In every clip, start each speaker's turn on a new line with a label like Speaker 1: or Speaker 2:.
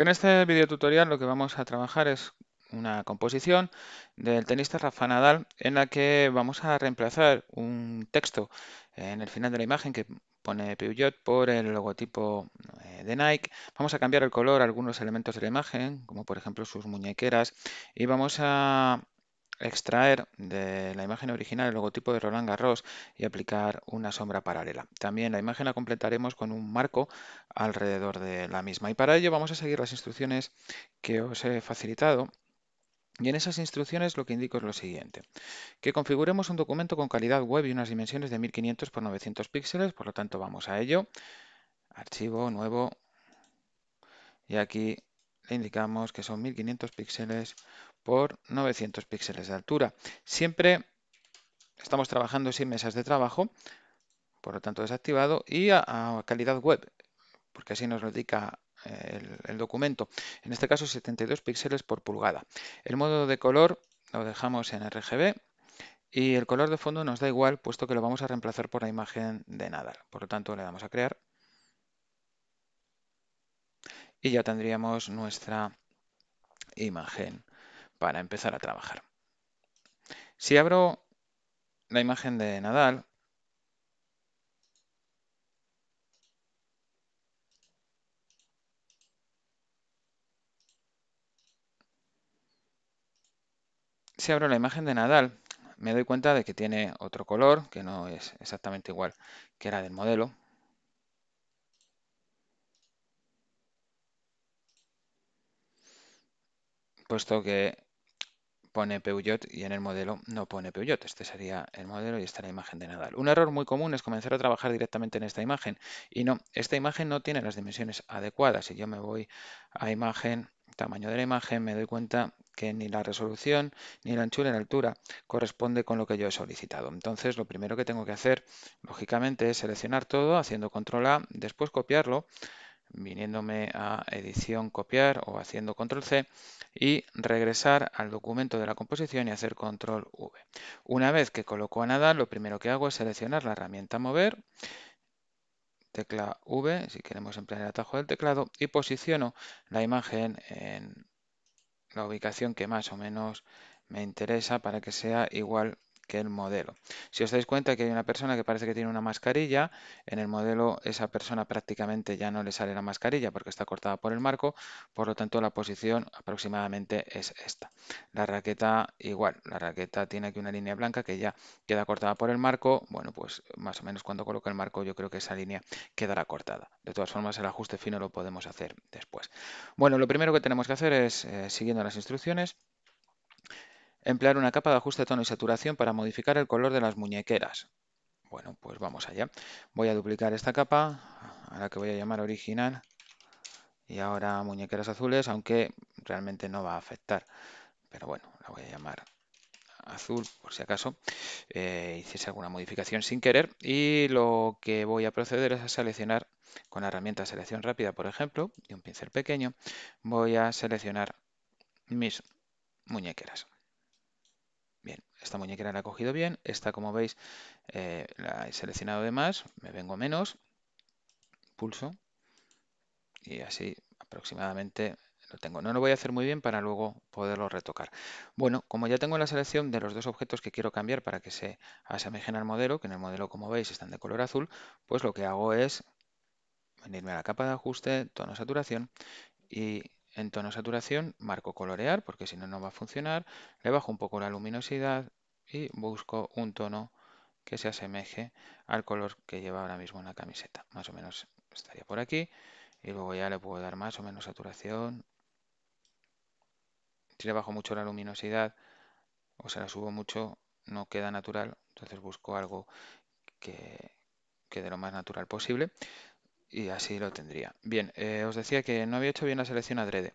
Speaker 1: En este video tutorial lo que vamos a trabajar es una composición del tenista Rafa Nadal en la que vamos a reemplazar un texto en el final de la imagen que pone Peugeot por el logotipo eh, de Nike. Vamos a cambiar el color a algunos elementos de la imagen, como por ejemplo sus muñequeras, y vamos a extraer de la imagen original el logotipo de Roland Garros y aplicar una sombra paralela. También la imagen la completaremos con un marco alrededor de la misma y para ello vamos a seguir las instrucciones que os he facilitado y en esas instrucciones lo que indico es lo siguiente, que configuremos un documento con calidad web y unas dimensiones de 1500 por 900 píxeles, por lo tanto vamos a ello, archivo, nuevo, y aquí le indicamos que son 1500 píxeles por 900 píxeles de altura. Siempre estamos trabajando sin mesas de trabajo, por lo tanto desactivado, y a, calidad web, porque así nos lo indica eh, el, el, documento. En este caso 72 píxeles por pulgada. El modo de color lo dejamos en RGB y el color de fondo nos da igual puesto que lo vamos a reemplazar por la imagen de Nadal. Por lo tanto le damos a crear y ya tendríamos nuestra imagen para empezar a trabajar. Si abro la imagen de Nadal, si abro la imagen de Nadal, me doy cuenta de que tiene otro color, que no es exactamente igual que era del modelo. Puesto que pone Peugeot y en el modelo no pone Peugeot. Este sería el modelo y esta la imagen de Nadal. Un error muy común es comenzar a trabajar directamente en esta imagen y no, esta imagen no tiene las dimensiones adecuadas. Si yo me voy a imagen, tamaño de la imagen, me doy cuenta que ni la resolución ni la anchura ni la altura corresponde con lo que yo he solicitado. Entonces lo primero que tengo que hacer, lógicamente, es seleccionar todo haciendo control A, después copiarlo, viniéndome a edición, copiar o haciendo control C y regresar al documento de la composición y hacer control V. Una vez que coloco a nada, lo primero que hago es seleccionar la herramienta mover, tecla V, si queremos emplear el atajo del teclado, y posiciono la imagen en la ubicación que más o menos me interesa para que sea igual el modelo. Si os dais cuenta que hay una persona que parece que tiene una mascarilla, en el modelo esa persona prácticamente ya no le sale la mascarilla porque está cortada por el marco, por lo tanto la posición aproximadamente es esta. La raqueta igual, la raqueta tiene aquí una línea blanca que ya queda cortada por el marco, bueno pues más o menos cuando coloque el marco yo creo que esa línea quedará cortada. De todas formas el ajuste fino lo podemos hacer después. Bueno, lo primero que tenemos que hacer es, eh, siguiendo las instrucciones, Emplear una capa de ajuste de tono y saturación para modificar el color de las muñequeras. Bueno, pues vamos allá. Voy a duplicar esta capa, a la que voy a llamar original, y ahora muñequeras azules, aunque realmente no va a afectar. Pero bueno, la voy a llamar azul por si acaso eh, hiciese alguna modificación sin querer y lo que voy a proceder es a seleccionar con la herramienta selección rápida por ejemplo y un pincel pequeño voy a seleccionar mis muñequeras Bien, esta muñequera la he cogido bien, esta como veis eh, la he seleccionado de más, me vengo menos, pulso y así aproximadamente lo tengo. No lo voy a hacer muy bien para luego poderlo retocar. Bueno, como ya tengo la selección de los dos objetos que quiero cambiar para que se asemejen al modelo, que en el modelo como veis están de color azul, pues lo que hago es venirme a la capa de ajuste, tono saturación y en tono saturación marco colorear porque si no no va a funcionar, le bajo un poco la luminosidad y busco un tono que se asemeje al color que lleva ahora mismo en la camiseta. Más o menos estaría por aquí y luego ya le puedo dar más o menos saturación. Si le bajo mucho la luminosidad o se la subo mucho no queda natural, entonces busco algo que, quede lo más natural posible y así lo tendría. Bien, eh, os decía que no había hecho bien la selección adrede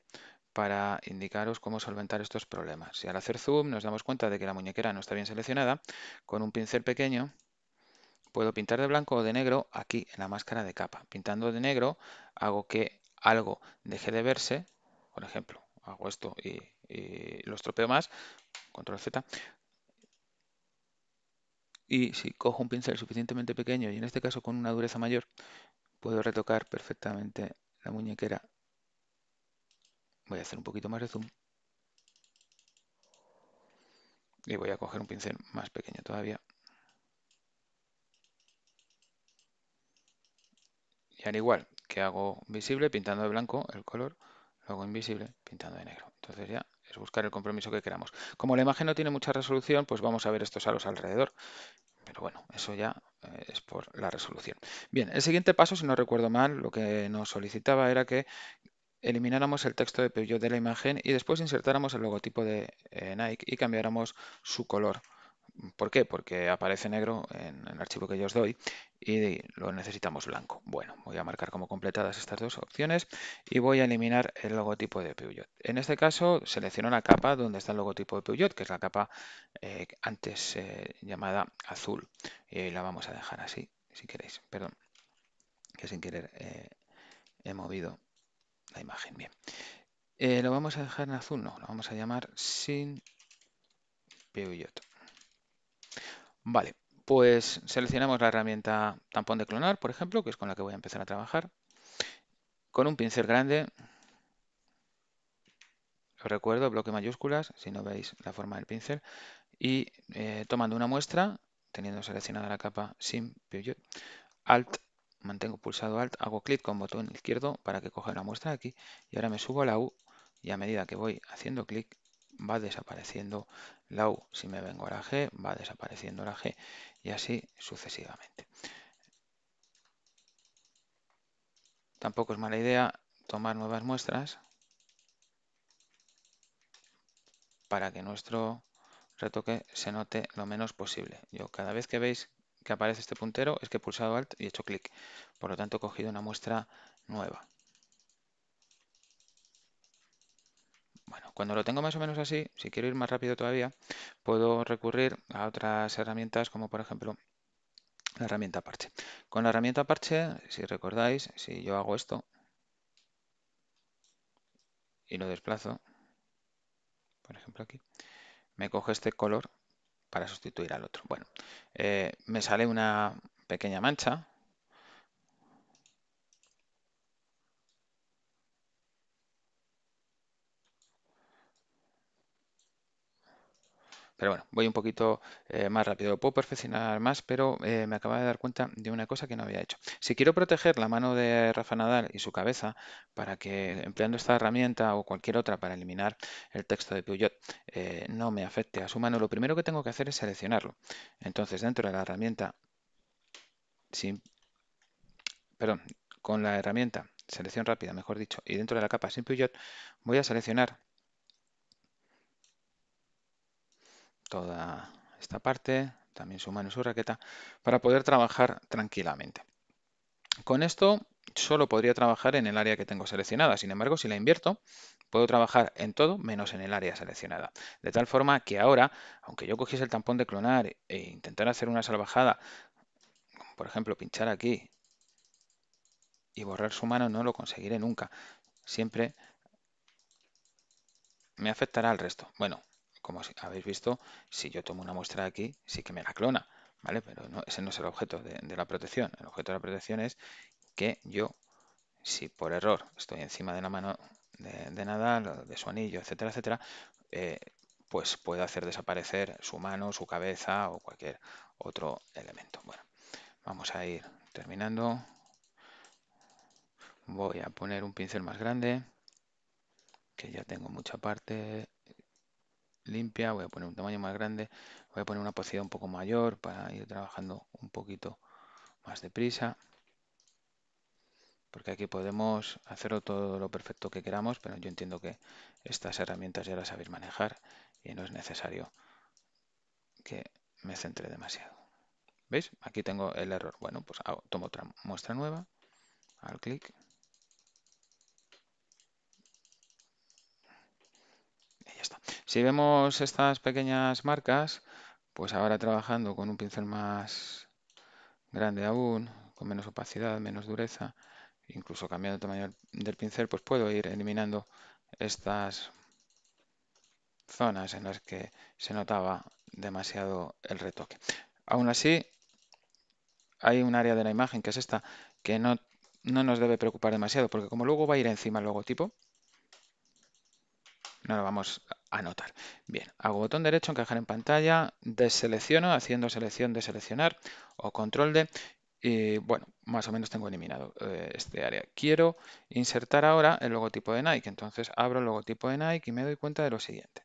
Speaker 1: para indicaros cómo solventar estos problemas. si al hacer zoom nos damos cuenta de que la muñequera no está bien seleccionada, con un pincel pequeño puedo pintar de blanco o de negro aquí en la máscara de capa. Pintando de negro hago que algo deje de verse, por ejemplo, hago esto y, y lo estropeo más, control Z, y si cojo un pincel suficientemente pequeño y en este caso con una dureza mayor, puedo retocar perfectamente la muñequera. Voy a hacer un poquito más de zoom. Y voy a coger un pincel más pequeño todavía. Y al igual que hago visible pintando de blanco el color, lo hago invisible pintando de negro. Entonces ya es buscar el compromiso que queramos. Como la imagen no tiene mucha resolución, pues vamos a ver estos aros alrededor. Pero bueno, eso ya eh, es por la resolución. Bien, el siguiente paso, si no recuerdo mal, lo que nos solicitaba era que elimináramos el texto de Peugeot de la imagen y después insertáramos el logotipo de eh, Nike y cambiáramos su color. ¿Por qué? Porque aparece negro en el archivo que yo os doy y lo necesitamos blanco. Bueno, voy a marcar como completadas estas dos opciones y voy a eliminar el logotipo de Peugeot. En este caso selecciono la capa donde está el logotipo de Peugeot, que es la capa eh, antes eh, llamada azul. Y la vamos a dejar así, si queréis. Perdón, que sin querer eh, he movido la imagen. Bien. ¿Lo vamos a dejar en azul? No, lo vamos a llamar sin Peugeot. Vale, pues seleccionamos la herramienta tampón de clonar, por ejemplo, que es con la que voy a empezar a trabajar. Con un pincel grande, os recuerdo, bloque mayúsculas, si no veis la forma del pincel, y eh, tomando una muestra, teniendo seleccionada la capa Sim Alt, mantengo pulsado Alt, hago clic con botón izquierdo para que coja la muestra aquí, y ahora me subo a la U, y a medida que voy haciendo clic, va desapareciendo la U. Si me vengo a la G, va desapareciendo la G y así sucesivamente. Tampoco es mala idea tomar nuevas muestras para que nuestro retoque se note lo menos posible. Yo cada vez que veis que aparece este puntero es que he pulsado Alt y he hecho clic. Por lo tanto he cogido una muestra nueva. Cuando lo tengo más o menos así, si quiero ir más rápido todavía, puedo recurrir a otras herramientas como por ejemplo la herramienta parche. Con la herramienta parche, si recordáis, si yo hago esto y lo desplazo, por ejemplo aquí, me coge este color para sustituir al otro. Bueno, eh, me sale una pequeña mancha Pero bueno, voy un poquito eh, más rápido. Lo puedo perfeccionar más, pero eh, me acabo de dar cuenta de una cosa que no había hecho. Si quiero proteger la mano de Rafa Nadal y su cabeza para que empleando esta herramienta o cualquier otra para eliminar el texto de Puyot, eh, no me afecte a su mano, lo primero que tengo que hacer es seleccionarlo. Entonces, dentro de la herramienta, sin, perdón, con la herramienta selección rápida, mejor dicho, y dentro de la capa sin Puyot, voy a seleccionar toda esta parte, también su mano y su raqueta, para poder trabajar tranquilamente. Con esto solo podría trabajar en el área que tengo seleccionada, sin embargo si la invierto puedo trabajar en todo menos en el área seleccionada. De tal forma que ahora, aunque yo cogiese el tampón de clonar e intentar hacer una salvajada, por ejemplo pinchar aquí y borrar su mano, no lo conseguiré nunca. Siempre me afectará al resto. Bueno, como habéis visto, si yo tomo una muestra aquí, sí que me la clona, ¿vale? Pero ese no es el objeto de, la protección. El objeto de la protección es que yo, si por error estoy encima de la mano de, Nadal, de su anillo, etcétera, etcétera, eh, pues puedo hacer desaparecer su mano, su cabeza o cualquier otro elemento. Bueno, vamos a ir terminando. Voy a poner un pincel más grande, que ya tengo mucha parte limpia, voy a poner un tamaño más grande, voy a poner una posición un poco mayor para ir trabajando un poquito más deprisa. Porque aquí podemos hacerlo todo lo perfecto que queramos, pero yo entiendo que estas herramientas ya las sabéis manejar y no es necesario que me centre demasiado. ¿Veis? Aquí tengo el error. Bueno, pues tomo otra muestra nueva, al clic Si vemos estas pequeñas marcas, pues ahora trabajando con un pincel más grande aún, con menos opacidad, menos dureza, incluso cambiando el tamaño del pincel, pues puedo ir eliminando estas zonas en las que se notaba demasiado el retoque. Aún así, hay un área de la imagen que es esta que no, no nos debe preocupar demasiado, porque como luego va a ir encima el logotipo, no lo vamos anotar. Bien, hago botón derecho, encajar en pantalla, deselecciono haciendo selección de seleccionar o control D y bueno, más o menos tengo eliminado eh, este área. Quiero insertar ahora el logotipo de Nike, entonces abro el logotipo de Nike y me doy cuenta de lo siguiente.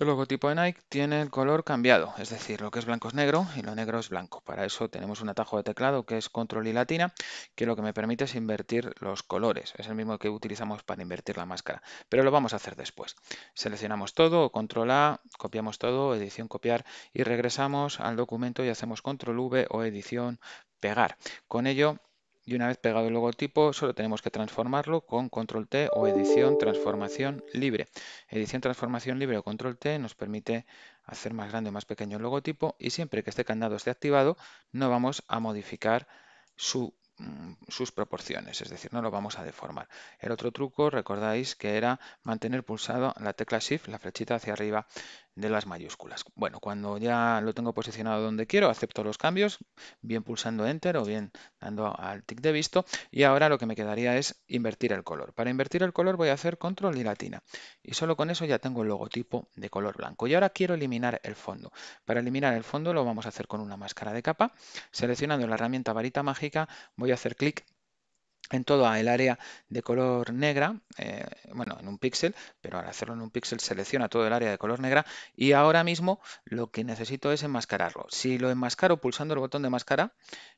Speaker 1: El logotipo de Nike tiene el color cambiado, es decir, lo que es blanco es negro y lo negro es blanco. Para eso tenemos un atajo de teclado que es control y latina, que lo que me permite es invertir los colores. Es el mismo que utilizamos para invertir la máscara, pero lo vamos a hacer después. Seleccionamos todo, control A, copiamos todo, edición copiar y regresamos al documento y hacemos control V o edición pegar. Con ello y una vez pegado el logotipo, solo tenemos que transformarlo con control T o edición transformación libre. Edición transformación libre o control T nos permite hacer más grande o más pequeño el logotipo y siempre que este candado esté activado no vamos a modificar mm, sus proporciones, es decir, no lo vamos a deformar. El otro truco, recordáis que era mantener pulsado la tecla Shift, la flechita hacia arriba, de las mayúsculas. Bueno, cuando ya lo tengo posicionado donde quiero, acepto los cambios, bien pulsando Enter o bien dando al tic de visto. Y ahora lo que me quedaría es invertir el color. Para invertir el color voy a hacer Control y Latina. Y solo con eso ya tengo el logotipo de color blanco. Y ahora quiero eliminar el fondo. Para eliminar el fondo lo vamos a hacer con una máscara de capa. Seleccionando la herramienta varita mágica voy a hacer clic en toda el área de color negra, eh, bueno, en un píxel, pero al hacerlo en un píxel selecciona todo el área de color negra y ahora mismo lo que necesito es enmascararlo. Si lo enmascaro pulsando el botón de máscara,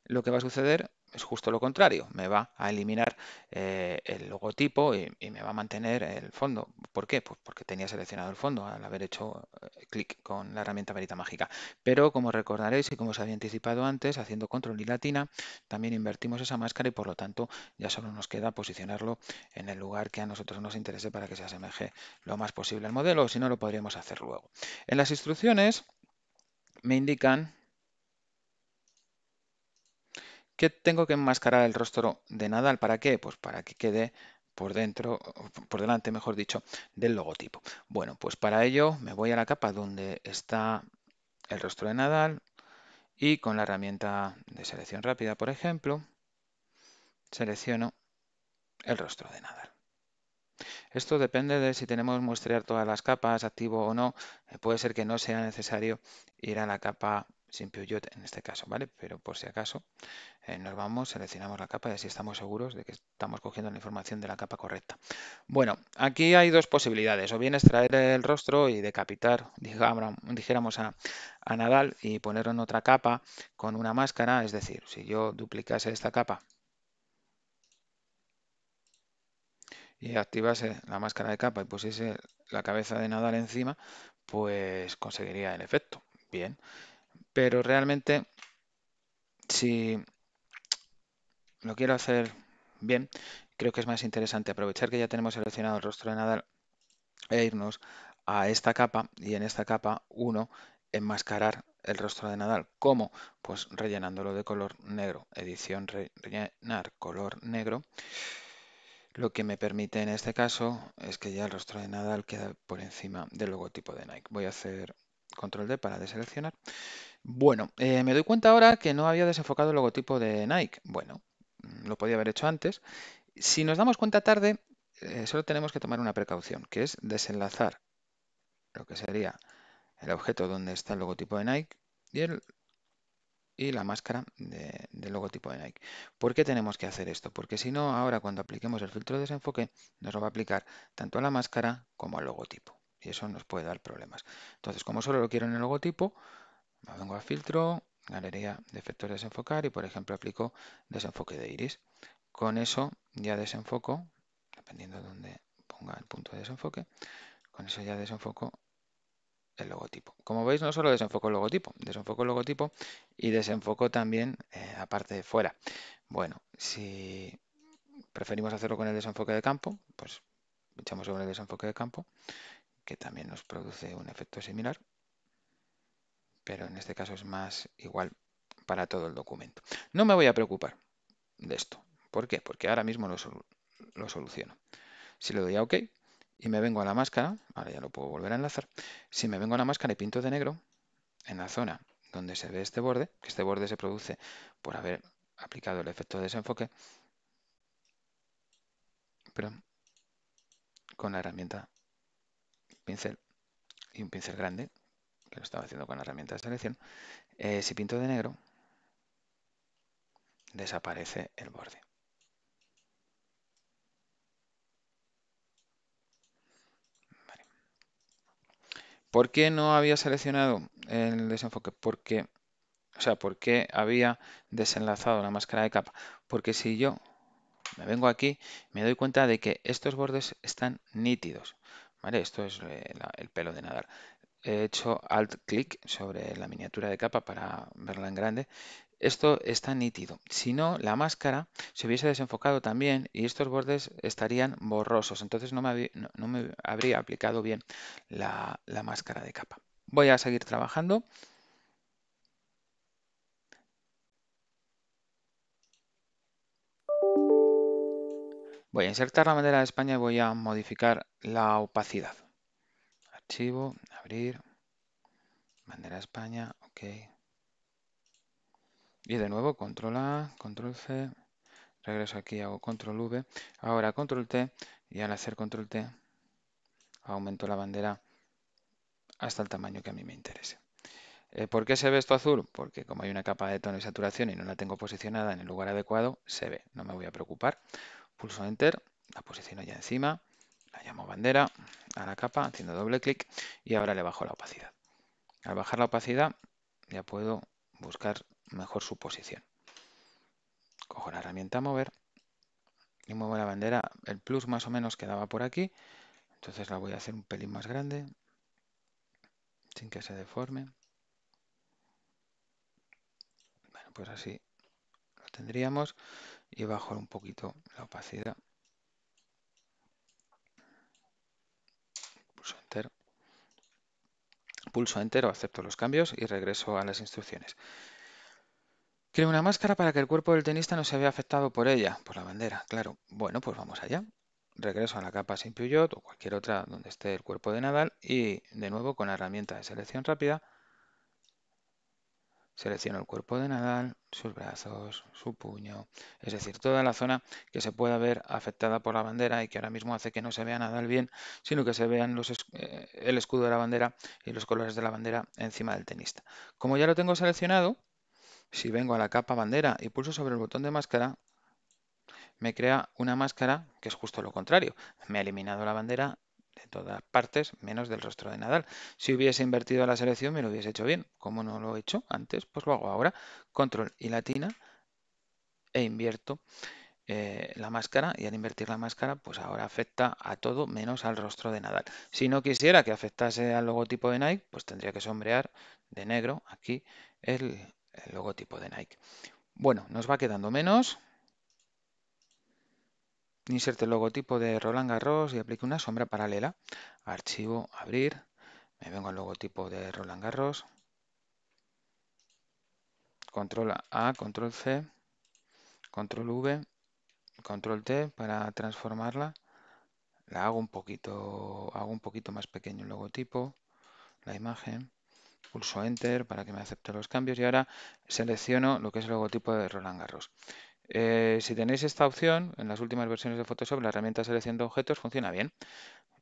Speaker 1: lo que va a suceder es justo lo contrario, me va a eliminar eh, el logotipo y, y, me va a mantener el fondo. ¿Por qué? Pues porque tenía seleccionado el fondo al haber hecho eh, clic con la herramienta varita mágica. Pero como recordaréis y como os había anticipado antes, haciendo control y latina, también invertimos esa máscara y por lo tanto ya solo nos queda posicionarlo en el lugar que a nosotros nos interese para que se asemeje lo más posible al modelo, o si no lo podríamos hacer luego. En las instrucciones me indican que tengo que enmascarar el rostro de Nadal. ¿Para qué? Pues para que quede por dentro, por delante, mejor dicho, del logotipo. Bueno, pues para ello me voy a la capa donde está el rostro de Nadal y con la herramienta de selección rápida, por ejemplo, selecciono el rostro de Nadal. Esto depende de si tenemos muestrear todas las capas, activo o no. Eh, puede ser que no sea necesario ir a la capa sin en este caso, ¿vale? Pero por si acaso eh, nos vamos, seleccionamos la capa y así estamos seguros de que estamos cogiendo la información de la capa correcta. Bueno, aquí hay dos posibilidades. O bien extraer el rostro y decapitar, dijéramos, a, a Nadal y ponerlo en otra capa con una máscara. Es decir, si yo duplicase esta capa y activase eh, la máscara de capa y pusiese la cabeza de Nadal encima, pues conseguiría el efecto. Bien. Pero realmente, si lo quiero hacer bien, creo que es más interesante aprovechar que ya tenemos seleccionado el rostro de Nadal e irnos a esta capa y en esta capa 1 enmascarar el rostro de Nadal. ¿Cómo? Pues rellenándolo de color negro. Edición rellenar color negro. Lo que me permite en este caso es que ya el rostro de Nadal queda por encima del logotipo de Nike. Voy a hacer control D para deseleccionar. Bueno, eh, me doy cuenta ahora que no había desenfocado el logotipo de Nike. Bueno, mm, lo podía haber hecho antes. Si nos damos cuenta tarde, eh, solo tenemos que tomar una precaución, que es desenlazar lo que sería el objeto donde está el logotipo de Nike y el y la máscara del logotipo de Nike. ¿Por qué tenemos que hacer esto? Porque si no, ahora cuando apliquemos el filtro de desenfoque, nos lo va a aplicar tanto a la máscara como al logotipo. Y eso nos puede dar problemas. Entonces, como solo lo quiero en el logotipo, me vengo a filtro, galería de efectos desenfocar y, por ejemplo, aplico desenfoque de iris. Con eso ya desenfoco, dependiendo de dónde ponga el punto de desenfoque, con eso ya desenfoco el logotipo. Como veis, no solo desenfoco el logotipo, desenfoco el logotipo y desenfoco también aparte eh, la parte de fuera. Bueno, si preferimos hacerlo con el desenfoque de campo, pues echamos sobre el desenfoque de campo, que también nos produce un efecto similar, pero en este caso es más igual para todo el documento. No me voy a preocupar de esto. ¿Por qué? Porque ahora mismo lo, lo soluciono. Si le doy a OK, y me vengo a la máscara, ahora ya lo puedo volver a enlazar, si me vengo a la máscara y pinto de negro, en la zona donde se ve este borde, que este borde se produce por haber aplicado el efecto de desenfoque, pero con la herramienta pincel y un pincel grande, que lo estaba haciendo con la herramienta de selección, eh, si pinto de negro, desaparece el borde. ¿Por qué no había seleccionado el desenfoque? Porque, o sea, ¿por qué había desenlazado la máscara de capa? Porque si yo me vengo aquí, me doy cuenta de que estos bordes están nítidos. ¿vale? Esto es eh, el pelo de nadar. He hecho alt clic sobre la miniatura de capa para verla en grande esto está nítido. Si no, la máscara se hubiese desenfocado también y estos bordes estarían borrosos. Entonces no me, habría aplicado bien la, la máscara de capa. Voy a seguir trabajando. Voy a insertar la bandera de España y voy a modificar la opacidad. Archivo, abrir, bandera de España, ok. Y de nuevo, control A, control C, regreso aquí, hago control V. Ahora control T y al hacer control T aumento la bandera hasta el tamaño que a mí me interese. Eh, ¿Por qué se ve esto azul? Porque como hay una capa de tono y saturación y no la tengo posicionada en el lugar adecuado, se ve, no me voy a preocupar. Pulso Enter, la posiciono ya encima, la llamo bandera a la capa, haciendo doble clic y ahora le bajo la opacidad. Al bajar la opacidad ya puedo buscar mejor su posición. Cojo la herramienta mover y muevo la bandera. El plus más o menos quedaba por aquí. Entonces la voy a hacer un pelín más grande sin que se deforme. Bueno, pues así lo tendríamos y bajo un poquito la opacidad. Pulso entero Pulso entero, acepto los cambios y regreso a las instrucciones. Creo una máscara para que el cuerpo del tenista no se vea afectado por ella, por la bandera, claro. Bueno, pues vamos allá. Regreso a la capa sin Puyot o cualquier otra donde esté el cuerpo de Nadal y de nuevo con la herramienta de selección rápida selecciono el cuerpo de Nadal, sus brazos, su puño, es decir, toda la zona que se pueda ver afectada por la bandera y que ahora mismo hace que no se vea Nadal bien, sino que se vean eh, el escudo de la bandera y los colores de la bandera encima del tenista. Como ya lo tengo seleccionado, si vengo a la capa bandera y pulso sobre el botón de máscara, me crea una máscara que es justo lo contrario. Me ha eliminado la bandera de todas partes, menos del rostro de Nadal. Si hubiese invertido la selección, me lo hubiese hecho bien. Como no lo he hecho antes, pues lo hago ahora. Control y latina e invierto eh, la máscara y al invertir la máscara pues ahora afecta a todo menos al rostro de Nadal. Si no quisiera que afectase al logotipo de Nike pues tendría que sombrear de negro aquí el, el logotipo de Nike. Bueno, nos va quedando menos. Inserte el logotipo de Roland Garros y aplique una sombra paralela. Archivo, abrir. Me vengo al logotipo de Roland Garros. Control A, Control C, Control V, Control T para transformarla. La hago un poquito, hago un poquito más pequeño el logotipo, la imagen pulso Enter para que me acepte los cambios y ahora selecciono lo que es el logotipo de Roland Garros. Eh, si tenéis esta opción, en las últimas versiones de Photoshop, la herramienta selección de objetos funciona bien.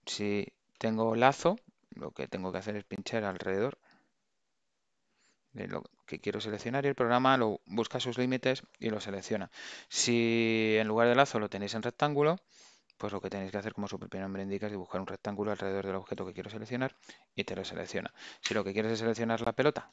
Speaker 1: Si tengo lazo, lo que tengo que hacer es pinchar alrededor de lo que quiero seleccionar y el programa busca sus límites y lo selecciona. Si en lugar de lazo lo tenéis en rectángulo, pues lo que tenéis que hacer como su propio nombre indica es dibujar un rectángulo alrededor del objeto que quiero seleccionar y te lo selecciona. Si lo que quieres es seleccionar la pelota,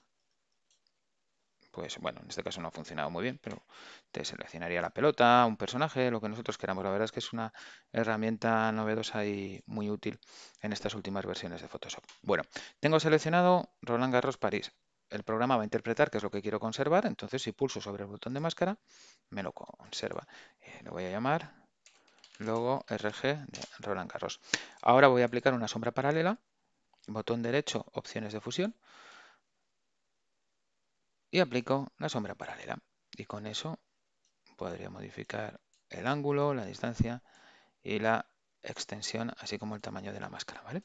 Speaker 1: pues bueno, en este caso no ha funcionado muy bien, pero te seleccionaría la pelota, un personaje, lo que nosotros queramos. La verdad es que es una herramienta novedosa y muy útil en estas últimas versiones de Photoshop. Bueno, tengo seleccionado Roland Garros París. El programa va a interpretar qué es lo que quiero conservar, entonces si pulso sobre el botón de máscara, me lo conserva. Eh, lo voy a llamar logo RG de Roland Garros. Ahora voy a aplicar una sombra paralela, botón derecho, opciones de fusión, y aplico la sombra paralela. Y con eso podría modificar el ángulo, la distancia y la extensión, así como el tamaño de la máscara. ¿vale?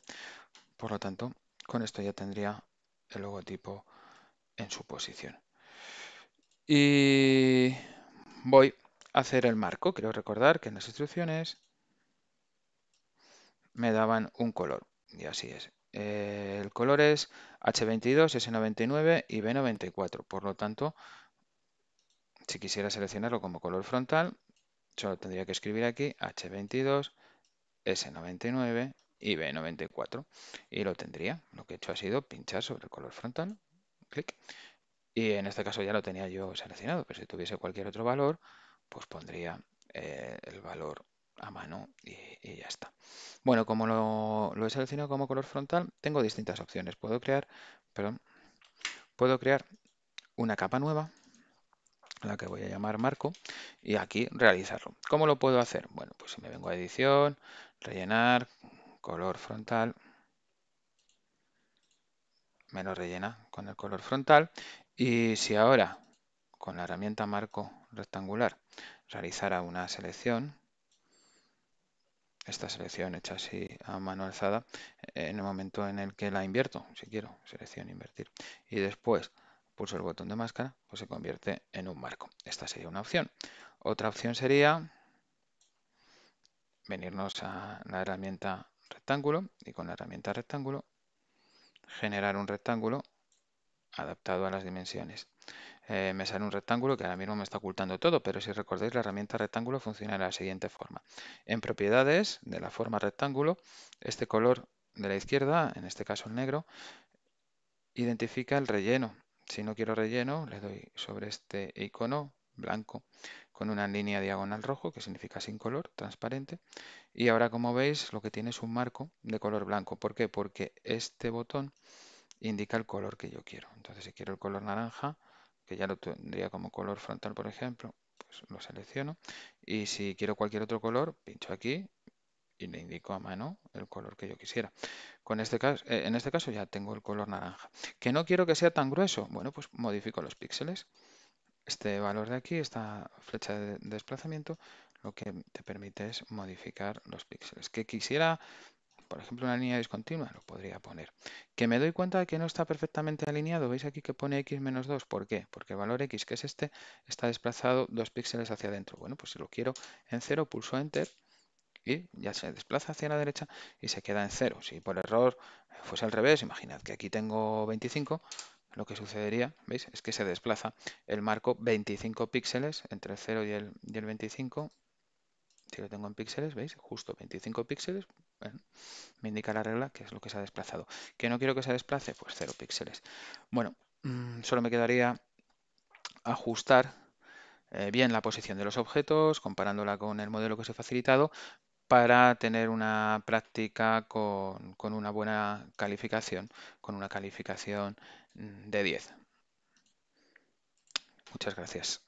Speaker 1: Por lo tanto, con esto ya tendría el logotipo en su posición. Y voy hacer el marco. Quiero recordar que en las instrucciones me daban un color. Y así es. Eh, el color es H22, S99 y B94. Por lo tanto, si quisiera seleccionarlo como color frontal, solo tendría que escribir aquí H22, S99 y B94. Y lo tendría. Lo que he hecho ha sido pinchar sobre el color frontal. Clic. Y en este caso ya lo tenía yo seleccionado, pero si tuviese cualquier otro valor, pues pondría eh, el valor a mano y, ya está. Bueno, como lo, he seleccionado como color frontal, tengo distintas opciones. Puedo crear, perdón, puedo crear una capa nueva, la que voy a llamar marco, y aquí realizarlo. ¿Cómo lo puedo hacer? Bueno, pues si me vengo a edición, rellenar, color frontal, me lo rellena con el color frontal, y si ahora con la herramienta marco rectangular realizará una selección, esta selección hecha así a mano alzada, en el momento en el que la invierto, si quiero, selección invertir, y después pulso el botón de máscara, pues se convierte en un marco. Esta sería una opción. Otra opción sería venirnos a la herramienta rectángulo y con la herramienta rectángulo generar un rectángulo adaptado a las dimensiones. Eh, me sale un rectángulo que ahora mismo me está ocultando todo, pero si recordáis la herramienta rectángulo funciona de la siguiente forma. En propiedades de la forma rectángulo, este color de la izquierda, en este caso el negro, identifica el relleno. Si no quiero relleno, le doy sobre este icono blanco con una línea diagonal rojo que significa sin color, transparente. Y ahora como veis lo que tiene es un marco de color blanco. ¿Por qué? Porque este botón indica el color que yo quiero. Entonces si quiero el color naranja, que ya lo tendría como color frontal, por ejemplo, pues lo selecciono. Y si quiero cualquier otro color, pincho aquí y le indico a mano el color que yo quisiera. Con este caso, eh, en este caso ya tengo el color naranja. ¿Que no quiero que sea tan grueso? Bueno, pues modifico los píxeles. Este valor de aquí, esta flecha de desplazamiento, lo que te permite es modificar los píxeles. ¿Que quisiera por ejemplo, una línea discontinua, lo podría poner. Que me doy cuenta de que no está perfectamente alineado. ¿Veis aquí que pone x menos 2? ¿Por qué? Porque el valor x, que es este, está desplazado 2 píxeles hacia adentro. Bueno, pues si lo quiero en 0, pulso Enter y ya se desplaza hacia la derecha y se queda en 0. Si por error fuese al revés, imaginad que aquí tengo 25, lo que sucedería, ¿veis? Es que se desplaza el marco 25 píxeles entre el 0 y el, y el 25 si lo tengo en píxeles, ¿veis? Justo 25 píxeles, me indica la regla que es lo que se ha desplazado. ¿Que no quiero que se desplace? Pues 0 píxeles. Bueno, mm, solo me quedaría ajustar eh, bien la posición de los objetos, comparándola con el modelo que os he facilitado, para tener una práctica con una buena calificación, con una calificación mm, de 10. Muchas gracias.